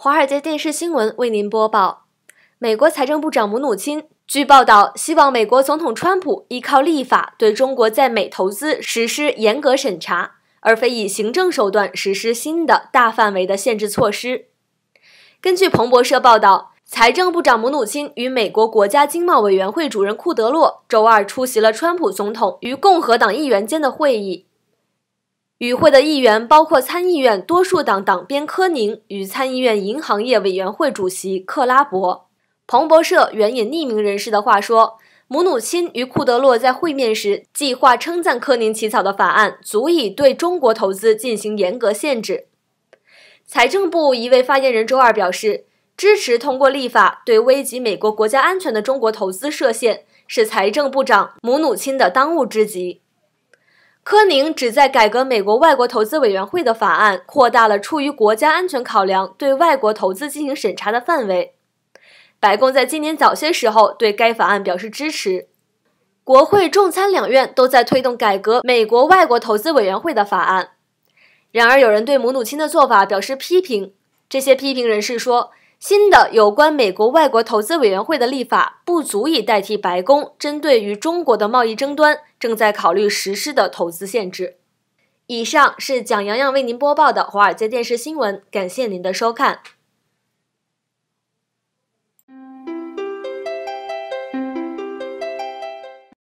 华尔街电视新闻为您播报：美国财政部长姆努钦据报道，希望美国总统川普依靠立法对中国在美投资实施严格审查，而非以行政手段实施新的大范围的限制措施。根据彭博社报道，财政部长姆努钦与美国国家经贸委员会主任库德洛周二出席了川普总统与共和党议员间的会议。与会的议员包括参议院多数党党鞭科宁与参议院银行业委员会主席克拉伯。彭博社援引匿名人士的话说，姆努钦与库德洛在会面时计划称赞科宁起草的法案足以对中国投资进行严格限制。财政部一位发言人周二表示，支持通过立法对危及美国国家安全的中国投资设限是财政部长姆努钦的当务之急。科宁旨在改革美国外国投资委员会的法案，扩大了出于国家安全考量对外国投资进行审查的范围。白宫在今年早些时候对该法案表示支持。国会众参两院都在推动改革美国外国投资委员会的法案。然而，有人对母乳亲的做法表示批评。这些批评人士说。新的有关美国外国投资委员会的立法不足以代替白宫针对于中国的贸易争端正在考虑实施的投资限制。以上是蒋洋洋为您播报的华尔街电视新闻，感谢您的收看。